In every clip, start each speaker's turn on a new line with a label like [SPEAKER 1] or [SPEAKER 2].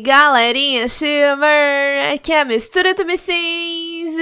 [SPEAKER 1] galerinha? Silver! Aqui é a mistura me sim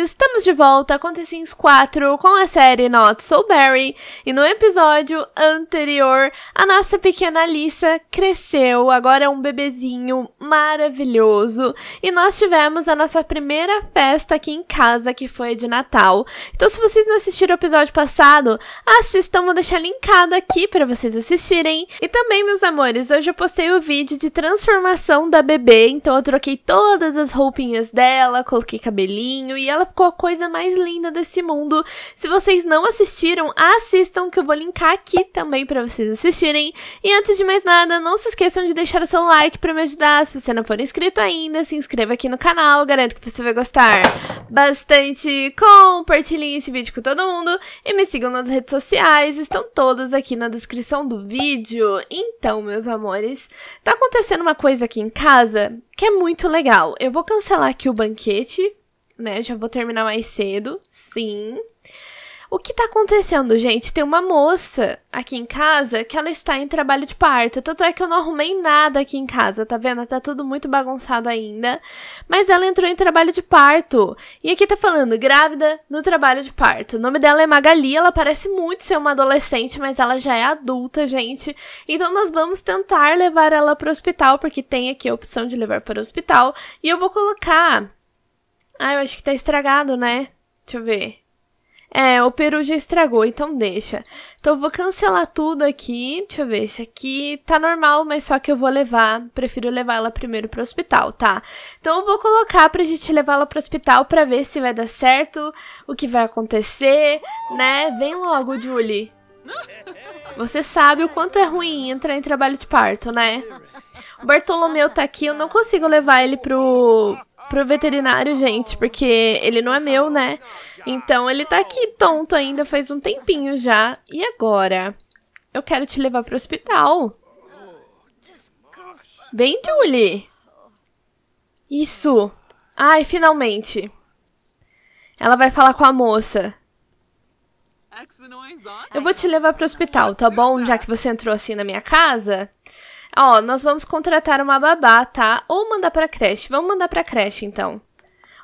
[SPEAKER 1] estamos de volta com T-Sims 4 com a série Not So Barry e no episódio anterior a nossa pequena Alissa cresceu, agora é um bebezinho maravilhoso e nós tivemos a nossa primeira festa aqui em casa que foi de Natal. Então se vocês não assistiram o episódio passado, assistam, vou deixar linkado aqui para vocês assistirem. E também meus amores, hoje eu postei o vídeo de transformação da bebê, então eu troquei todas as roupinhas dela, coloquei cabelinho e ela ficou a coisa mais linda desse mundo. Se vocês não assistiram, assistam, que eu vou linkar aqui também para vocês assistirem. E antes de mais nada, não se esqueçam de deixar o seu like para me ajudar. Se você não for inscrito ainda, se inscreva aqui no canal, garanto que você vai gostar bastante. Compartilhem esse vídeo com todo mundo e me sigam nas redes sociais, estão todas aqui na descrição do vídeo. Então, meus amores, tá acontecendo uma coisa aqui em casa que é muito legal. Eu vou cancelar aqui o banquete, né? Já vou terminar mais cedo. Sim. O que tá acontecendo, gente? Tem uma moça aqui em casa que ela está em trabalho de parto. Tanto é que eu não arrumei nada aqui em casa, tá vendo? Tá tudo muito bagunçado ainda. Mas ela entrou em trabalho de parto. E aqui tá falando grávida no trabalho de parto. O nome dela é Magali, ela parece muito ser uma adolescente, mas ela já é adulta, gente. Então nós vamos tentar levar ela para o hospital, porque tem aqui a opção de levar para o hospital. E eu vou colocar ah, eu acho que tá estragado, né? Deixa eu ver. É, o peru já estragou, então deixa. Então eu vou cancelar tudo aqui. Deixa eu ver, esse aqui tá normal, mas só que eu vou levar. Prefiro levar ela primeiro pro hospital, tá? Então eu vou colocar pra gente levá-la pro hospital pra ver se vai dar certo, o que vai acontecer, né? Vem logo, Julie. Você sabe o quanto é ruim entrar em trabalho de parto, né? O Bartolomeu tá aqui, eu não consigo levar ele pro, pro veterinário, gente, porque ele não é meu, né? Então ele tá aqui tonto ainda faz um tempinho já. E agora? Eu quero te levar pro hospital. Vem, Julie. Isso. Ai, finalmente. Ela vai falar com a moça. Eu vou te levar pro hospital, tá bom? Já que você entrou assim na minha casa. Ó, nós vamos contratar uma babá, tá? Ou mandar pra creche. Vamos mandar pra creche, então.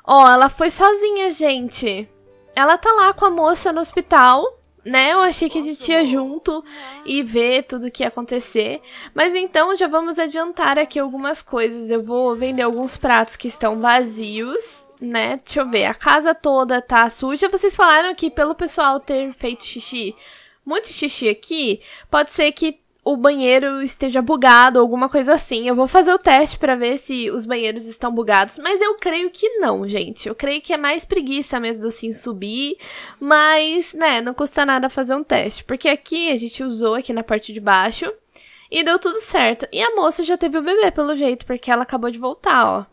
[SPEAKER 1] Ó, ela foi sozinha, gente. Ela tá lá com a moça no hospital, né? Eu achei que a gente ia junto e ver tudo o que ia acontecer. Mas então já vamos adiantar aqui algumas coisas. Eu vou vender alguns pratos que estão vazios, né? Deixa eu ver. A casa toda tá suja. Vocês falaram que pelo pessoal ter feito xixi, muito xixi aqui, pode ser que o banheiro esteja bugado, alguma coisa assim. Eu vou fazer o teste para ver se os banheiros estão bugados, mas eu creio que não, gente. Eu creio que é mais preguiça mesmo assim subir, mas, né, não custa nada fazer um teste, porque aqui a gente usou aqui na parte de baixo e deu tudo certo. E a moça já teve o bebê pelo jeito, porque ela acabou de voltar, ó.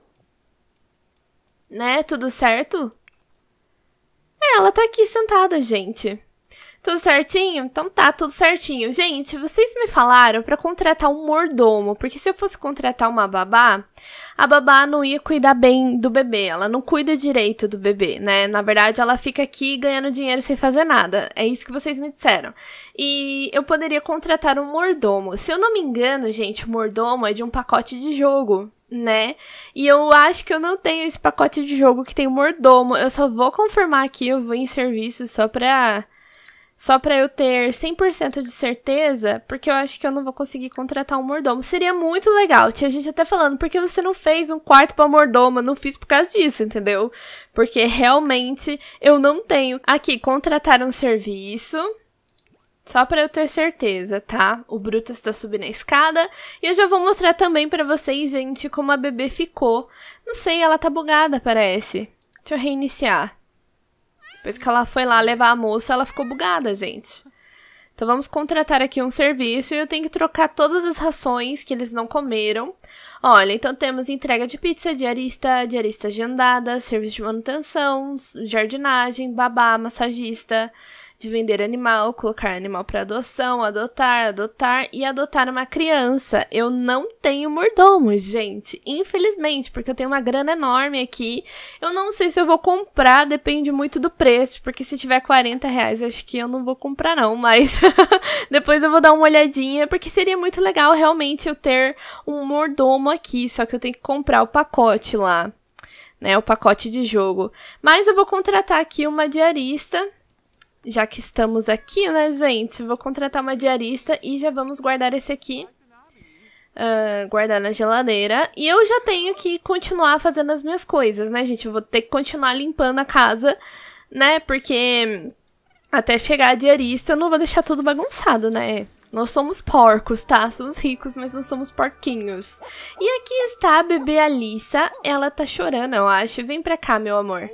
[SPEAKER 1] Né? Tudo certo? É, ela tá aqui sentada, gente. Tudo certinho? Então tá, tudo certinho. Gente, vocês me falaram para contratar um mordomo, porque se eu fosse contratar uma babá, a babá não ia cuidar bem do bebê, ela não cuida direito do bebê, né? Na verdade, ela fica aqui ganhando dinheiro sem fazer nada. É isso que vocês me disseram. E eu poderia contratar um mordomo. Se eu não me engano, gente, o mordomo é de um pacote de jogo né? E eu acho que eu não tenho esse pacote de jogo que tem mordomo. Eu só vou confirmar aqui, eu vou em serviço só pra só para eu ter 100% de certeza, porque eu acho que eu não vou conseguir contratar um mordomo. Seria muito legal. Tinha gente até falando, por que você não fez um quarto para mordomo? Eu não fiz por causa disso, entendeu? Porque realmente eu não tenho. Aqui, contratar um serviço. Só para eu ter certeza, tá? O Brutus está subindo a escada. E eu já vou mostrar também para vocês, gente, como a bebê ficou. Não sei, ela tá bugada, parece. Deixa eu reiniciar. Depois que ela foi lá levar a moça, ela ficou bugada, gente. Então vamos contratar aqui um serviço e eu tenho que trocar todas as rações que eles não comeram Olha, então temos entrega de pizza, diarista, diarista agendada, serviço de manutenção, jardinagem, babá, massagista, de vender animal, colocar animal para adoção, adotar, adotar e adotar uma criança. Eu não tenho mordomo, gente, infelizmente, porque eu tenho uma grana enorme aqui. Eu não sei se eu vou comprar, depende muito do preço, porque se tiver 40 reais, acho que eu não vou comprar não, mas depois eu vou dar uma olhadinha, porque seria muito legal realmente eu ter um mordomo tomo aqui, só que eu tenho que comprar o pacote lá, né? O pacote de jogo. Mas eu vou contratar aqui uma diarista, já que estamos aqui, né, gente? Vou contratar uma diarista e já vamos guardar esse aqui. Uh, guardar na geladeira. E eu já tenho que continuar fazendo as minhas coisas, né, gente? Eu vou ter que continuar limpando a casa, né? Porque até chegar a diarista eu não vou deixar tudo bagunçado, né? Nós somos porcos, tá? Somos ricos, mas não somos porquinhos. E aqui está a bebê Alissa. Ela tá chorando, eu acho. Vem pra cá, meu amor.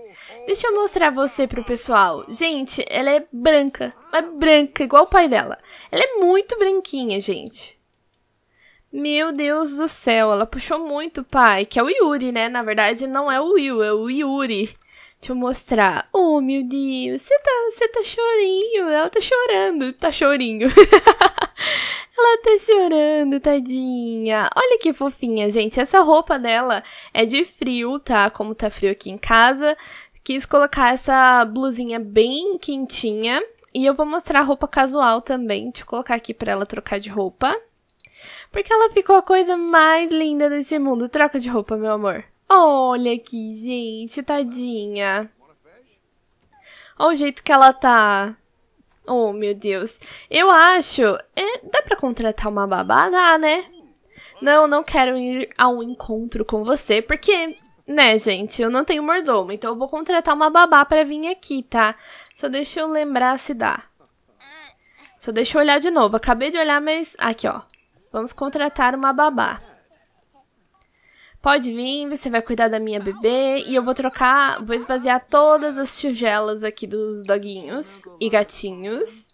[SPEAKER 1] Deixa eu mostrar você pro pessoal. Gente, ela é branca. Mas é branca, igual o pai dela. Ela é muito branquinha, gente. Meu Deus do céu, ela puxou muito o pai, que é o Yuri, né? Na verdade, não é o Will, é o Yuri. Deixa eu mostrar. Oh, meu Deus, você tá, você tá chorinho. Ela tá chorando, tá chorinho. Ela tá chorando, tadinha. Olha que fofinha, gente. Essa roupa dela é de frio, tá? Como tá frio aqui em casa. Quis colocar essa blusinha bem quentinha. E eu vou mostrar a roupa casual também. Deixa eu colocar aqui pra ela trocar de roupa. Porque ela ficou a coisa mais linda desse mundo. Troca de roupa, meu amor. Olha aqui, gente, tadinha. Olha o jeito que ela tá. Oh, meu Deus. Eu acho. É, dá para contratar uma babá? Dá, né? Não, não quero ir a um encontro com você, porque, né, gente, eu não tenho mordomo, então eu vou contratar uma babá para vir aqui, tá? Só deixa eu lembrar se dá. Só deixa eu olhar de novo. Acabei de olhar, mas. Aqui, ó. Vamos contratar uma babá. Pode vir, você vai cuidar da minha ah, bebê e eu vou trocar, vou esvaziar todas as tigelas aqui dos doguinhos e gatinhos.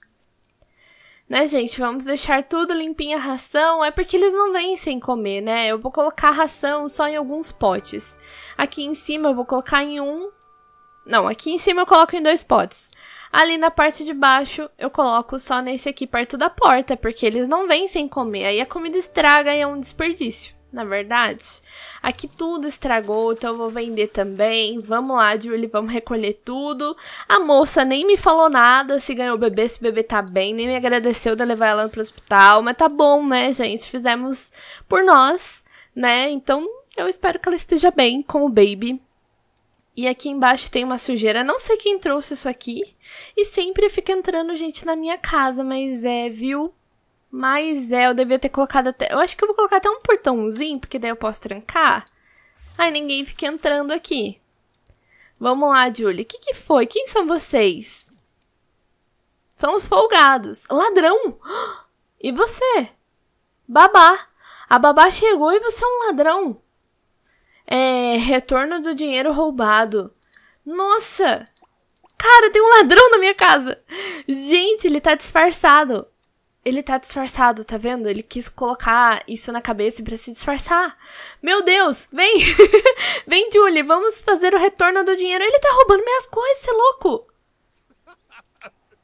[SPEAKER 1] Né, gente? Vamos deixar tudo limpinho a ração. É porque eles não vêm sem comer, né? Eu vou colocar a ração só em alguns potes. Aqui em cima eu vou colocar em um. Não, aqui em cima eu coloco em dois potes. Ali na parte de baixo, eu coloco só nesse aqui perto da porta, porque eles não vêm sem comer. Aí a comida estraga e é um desperdício na verdade? Aqui tudo estragou, então eu vou vender também. Vamos lá, Julie, vamos recolher tudo. A moça nem me falou nada se ganhou o bebê, se o bebê tá bem, nem me agradeceu de levar ela pro hospital. Mas tá bom, né, gente? Fizemos por nós, né? Então eu espero que ela esteja bem com o baby. E aqui embaixo tem uma sujeira, não sei quem trouxe isso aqui. E sempre fica entrando gente na minha casa, mas é, viu? Mas é, eu devia ter colocado até. Eu acho que eu vou colocar até um portãozinho, porque daí eu posso trancar. Ai, ninguém fica entrando aqui. Vamos lá, Julia. O que, que foi? Quem são vocês? São os folgados. Ladrão! E você? Babá. A babá chegou e você é um ladrão. É. Retorno do dinheiro roubado. Nossa! Cara, tem um ladrão na minha casa! Gente, ele tá disfarçado ele tá disfarçado, tá vendo? Ele quis colocar isso na cabeça para se disfarçar. Meu Deus, vem! vem, Julie, vamos fazer o retorno do dinheiro. Ele tá roubando minhas coisas, você é louco!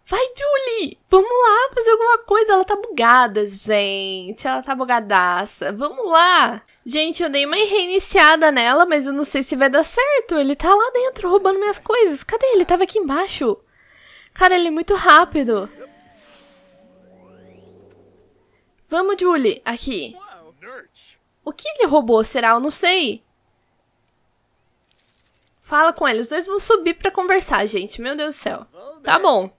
[SPEAKER 1] Vai, Julie! Vamos lá fazer alguma coisa. Ela tá bugada, gente. Ela tá bugadaça. Vamos lá! Gente, eu dei uma reiniciada nela, mas eu não sei se vai dar certo. Ele tá lá dentro roubando minhas coisas. Cadê ele? Tava aqui embaixo. Cara, ele é muito rápido. Vamos, Julie, aqui. O que ele roubou, será? Eu não sei. Fala com ele. Os dois vão subir pra conversar, gente. Meu Deus do céu. Tá bom.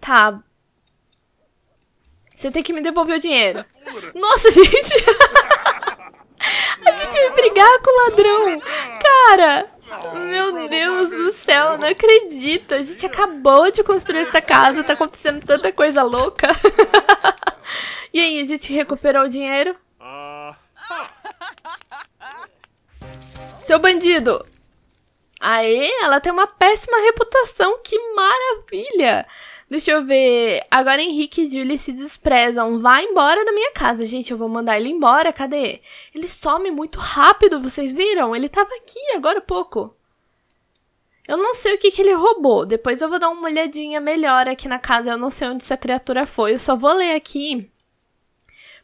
[SPEAKER 1] Tá. Você tem que me devolver o dinheiro. Nossa, gente. A gente vai brigar com o ladrão. Cara. Meu Deus do céu, não acredito. A gente acabou de construir essa casa, tá acontecendo tanta coisa louca. E aí, a gente recuperou o dinheiro? Seu bandido! Aê, ela tem uma péssima reputação, que maravilha! Deixa eu ver. Agora Henrique e Julie se desprezam. Vai embora da minha casa, gente. Eu vou mandar ele embora. Cadê? Ele some muito rápido, vocês viram? Ele tava aqui agora há pouco. Eu não sei o que, que ele roubou. Depois eu vou dar uma olhadinha melhor aqui na casa. Eu não sei onde essa criatura foi. Eu só vou ler aqui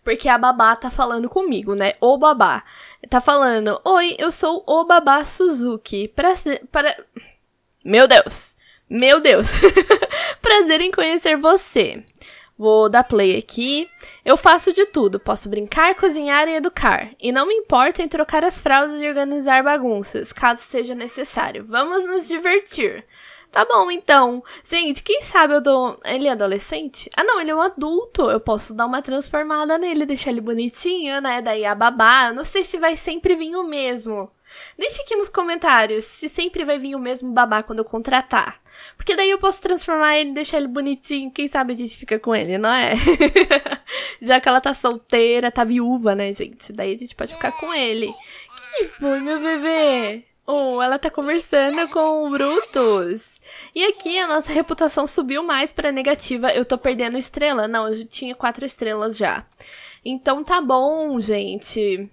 [SPEAKER 1] porque a babá tá falando comigo, né? O babá. Tá falando: Oi, eu sou o babá Suzuki. Pra, para. Meu Deus! Meu Deus! Prazer em conhecer você. Vou dar play aqui. Eu faço de tudo. Posso brincar, cozinhar e educar. E não me importa em trocar as fraldas e organizar bagunças, caso seja necessário. Vamos nos divertir. Tá bom, então. Gente, quem sabe eu dou. Ele é adolescente? Ah, não, ele é um adulto. Eu posso dar uma transformada nele, deixar ele bonitinho, né? Daí a babá. Eu não sei se vai sempre vir o mesmo. Deixe aqui nos comentários se sempre vai vir o mesmo babá quando eu contratar. Porque daí eu posso transformar ele, deixar ele bonitinho, quem sabe a gente fica com ele, não é? Já que ela tá solteira, tá viúva, né, gente? Daí a gente pode ficar com ele. O que, que foi, meu bebê? Oh, ela tá conversando com o Brutus. E aqui a nossa reputação subiu mais pra negativa. Eu tô perdendo estrela? Não, eu tinha quatro estrelas já. Então tá bom, gente.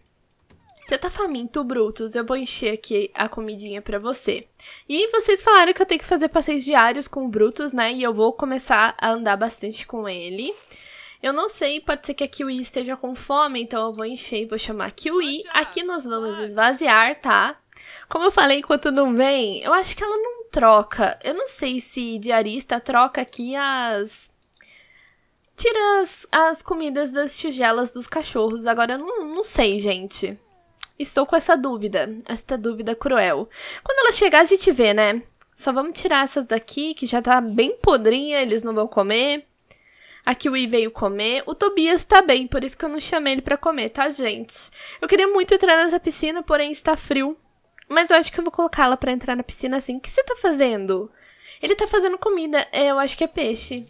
[SPEAKER 1] Você tá faminto, Brutus? Eu vou encher aqui a comidinha para você. E vocês falaram que eu tenho que fazer passeios diários com o Brutus, né? E eu vou começar a andar bastante com ele. Eu não sei, pode ser que a Kiwi esteja com fome, então eu vou encher e vou chamar a Kiwi. Aqui nós vamos esvaziar, tá? Como eu falei enquanto não vem, eu acho que ela não troca. Eu não sei se diarista troca aqui as. Tira as, as comidas das tigelas dos cachorros. Agora eu não, não sei, gente estou com essa dúvida, esta dúvida cruel. Quando ela chegar, a gente vê, né? Só vamos tirar essas daqui, que já tá bem podrinha, eles não vão comer. Aqui o I veio comer. O Tobias tá bem, por isso que eu não chamei ele pra comer, tá, gente? Eu queria muito entrar nessa piscina, porém está frio. Mas eu acho que eu vou colocá-la pra entrar na piscina assim. O que você tá fazendo? Ele tá fazendo comida. É, eu acho que é peixe.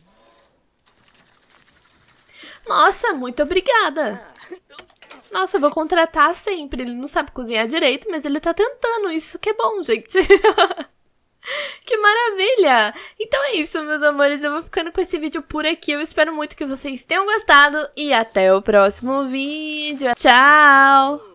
[SPEAKER 1] Nossa, muito obrigada. Ah, nossa, eu vou contratar sempre. Ele não sabe cozinhar direito, mas ele tá tentando. Isso que é bom, gente. Que maravilha! Então é isso, meus amores. Eu vou ficando com esse vídeo por aqui. Eu espero muito que vocês tenham gostado. E até o próximo vídeo. Tchau!